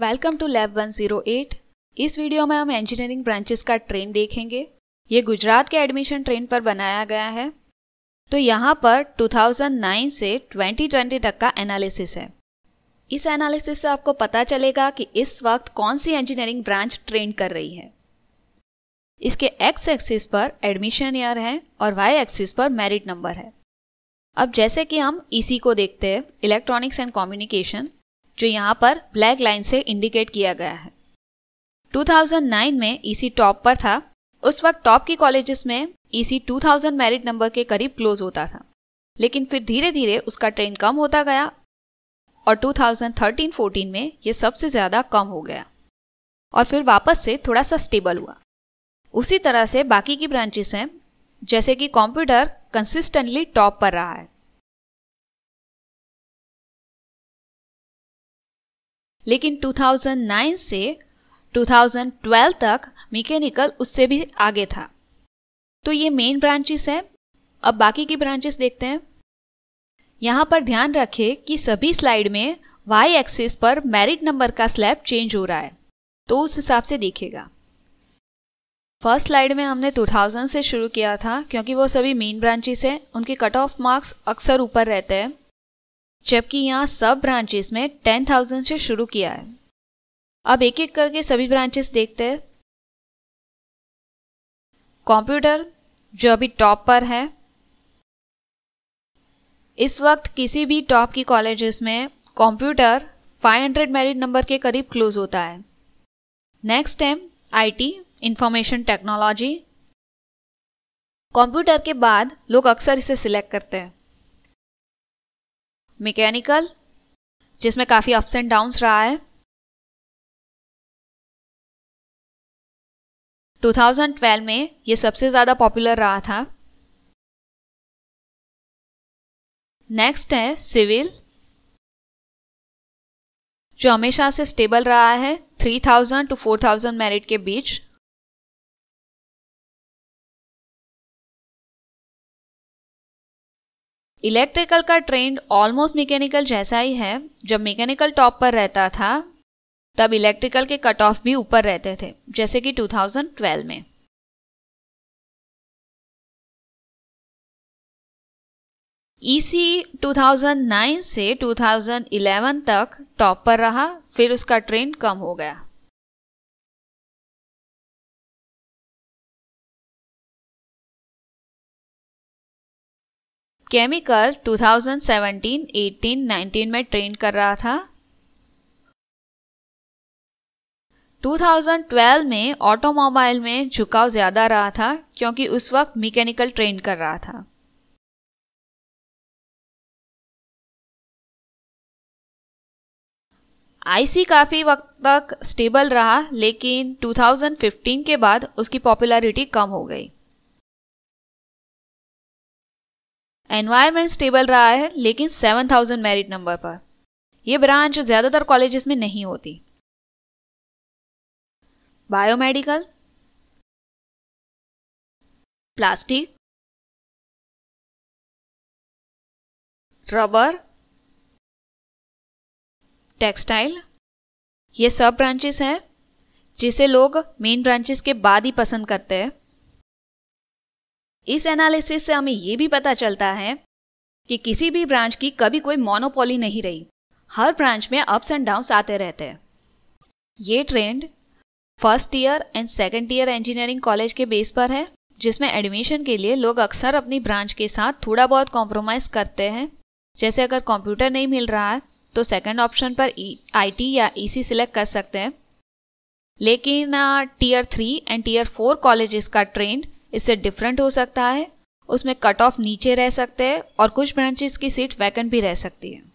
welcome two lab 108 इस video में हम इंजीनियरिंग ब्रांचेस का ट्रेन देखेंगे ये गुजरात के एडमिशन ट्रेन पर बनाया गया है तो यहाँ पर 2009 से 2020 तक का एनालिसिस है इस एनालिसिस से आपको पता चलेगा कि इस वक्त कौन सी इंजीनियरिंग ब्रांच ट्रेंड कर रही है इसके एक्स एक्सिस पर एडमिशन ईयर है और वाई एक्सिस पर मेरिट नंबर है अब जैसे कि हम इसी e को देखते हैं इलेक्ट्रॉनिक्स एंड कम्युनिकेशन जो यहाँ पर ब्लैक लाइन से इंडिकेट किया गया है 2009 में ईसी e टॉप पर था उस वक्त टॉप की कॉलेजेस में ईसी 2000 मेरिट नंबर के करीब क्लोज होता था लेकिन फिर धीरे धीरे उसका ट्रेंड कम होता गया और 2013-14 में ये सबसे ज़्यादा कम हो गया और फिर वापस से थोड़ा सा स्टेबल हुआ उसी तरह से बाकी की ब्रांचेस हैं जैसे कि कंप्यूटर कंसिस्टेंटली टॉप पर रहा है लेकिन 2009 से 2012 तक मैकेनिकल उससे भी आगे था तो ये मेन ब्रांचेस है अब बाकी की ब्रांचेस देखते हैं यहाँ पर ध्यान रखें कि सभी स्लाइड में वाई एक्सिस पर मेरिट नंबर का स्लैब चेंज हो रहा है तो उस हिसाब से देखेगा फर्स्ट स्लाइड में हमने 2000 से शुरू किया था क्योंकि वो सभी मेन ब्रांचेस हैं उनके कट ऑफ मार्क्स अक्सर ऊपर रहते हैं जबकि यहाँ सब ब्रांचेस में टेन थाउजेंड से शुरू किया है अब एक एक करके सभी ब्रांचेस देखते हैं कंप्यूटर जो अभी टॉप पर है इस वक्त किसी भी टॉप की कॉलेजेस में कंप्यूटर 500 मेरिट नंबर के करीब क्लोज होता है next I IT information technology computer के बाद लोग अक्सर इसे सिलेक्ट करते हैं मैकेनिकल जिसमें काफ़ी अप्स एंड डाउन्स रहा है 2012 में ये सबसे ज़्यादा पॉपुलर रहा था नेक्स्ट है सिविल जो हमेशा से स्टेबल रहा है 3000 टू 4000 मेरिट के बीच इलेक्ट्रिकल का ट्रेंड ऑलमोस्ट मैकेनिकल जैसा ही है जब मैकेनिकल टॉप पर रहता था तब इलेक्ट्रिकल के कट ऑफ भी ऊपर रहते थे जैसे कि 2012 में ईसी e 2009 से 2011 तक टॉप पर रहा फिर उसका ट्रेंड कम हो गया केमिकल 2017, 18, 19 में ट्रेंड कर रहा था 2012 में ऑटोमोबाइल में झुकाव ज़्यादा रहा था क्योंकि उस वक्त मैकेनिकल ट्रेंड कर रहा था आईसी काफ़ी वक्त तक स्टेबल रहा लेकिन 2015 के बाद उसकी पॉपुलैरिटी कम हो गई एनवायरमेंट स्टेबल रहा है लेकिन 7000 मेरिट नंबर पर यह ब्रांच ज़्यादातर कॉलेजेस में नहीं होती बायोमेडिकल प्लास्टिक रबर टेक्सटाइल ये सब ब्रांचेस हैं जिसे लोग मेन ब्रांचेस के बाद ही पसंद करते हैं इस एनालिसिस से हमें ये भी पता चलता है कि किसी भी ब्रांच की कभी कोई मोनोपोली नहीं रही हर ब्रांच में अप्स एंड डाउन्स आते रहते हैं ये trend first year and second year engineering college के बेस पर है जिसमें एडमिशन के लिए लोग अक्सर अपनी ब्रांच के साथ थोड़ा बहुत कॉम्प्रोमाइज़ करते हैं जैसे अगर कंप्यूटर नहीं मिल रहा है तो सेकंड ऑप्शन पर आईटी e, या ईसी e सिलेक्ट कर सकते हैं लेकिन tier three and tier four colleges का ट्रेंड इससे डिफरेंट हो सकता है उसमें कट ऑफ नीचे रह सकते हैं और कुछ ब्रांचेस की सीट वैकेंट भी रह सकती है